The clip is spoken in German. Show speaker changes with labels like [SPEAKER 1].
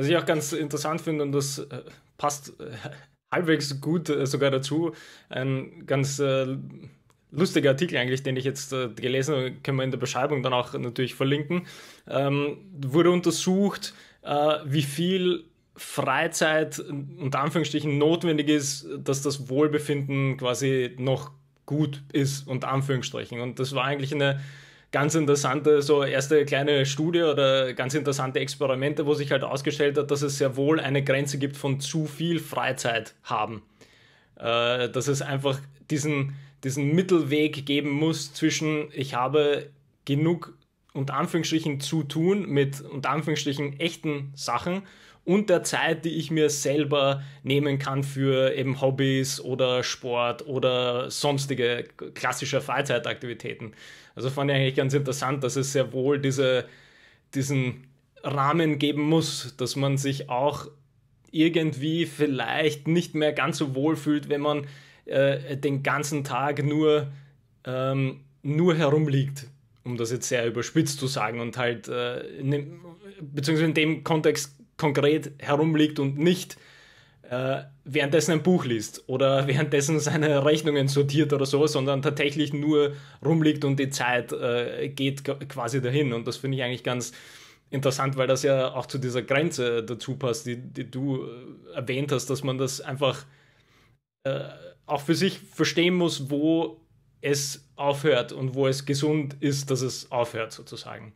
[SPEAKER 1] Was ich auch ganz interessant finde, und das äh, passt äh, halbwegs gut äh, sogar dazu, ein ganz äh, lustiger Artikel eigentlich, den ich jetzt äh, gelesen habe, können wir in der Beschreibung dann auch natürlich verlinken, ähm, wurde untersucht, äh, wie viel Freizeit unter Anführungsstrichen notwendig ist, dass das Wohlbefinden quasi noch gut ist, unter Anführungsstrichen. Und das war eigentlich eine ganz interessante, so erste kleine Studie oder ganz interessante Experimente, wo sich halt ausgestellt hat, dass es sehr wohl eine Grenze gibt von zu viel Freizeit haben. Äh, dass es einfach diesen, diesen Mittelweg geben muss zwischen, ich habe genug unter Anführungsstrichen zu tun mit unter Anführungsstrichen echten Sachen und der Zeit, die ich mir selber nehmen kann für eben Hobbys oder Sport oder sonstige klassische Freizeitaktivitäten. Also fand ich eigentlich ganz interessant, dass es sehr wohl diese, diesen Rahmen geben muss, dass man sich auch irgendwie vielleicht nicht mehr ganz so wohl fühlt, wenn man äh, den ganzen Tag nur, ähm, nur herumliegt um das jetzt sehr überspitzt zu sagen und halt, äh, in dem, beziehungsweise in dem Kontext konkret herumliegt und nicht äh, währenddessen ein Buch liest oder währenddessen seine Rechnungen sortiert oder so, sondern tatsächlich nur rumliegt und die Zeit äh, geht quasi dahin. Und das finde ich eigentlich ganz interessant, weil das ja auch zu dieser Grenze dazu passt, die, die du äh, erwähnt hast, dass man das einfach äh, auch für sich verstehen muss, wo es aufhört und wo es gesund ist, dass es aufhört sozusagen.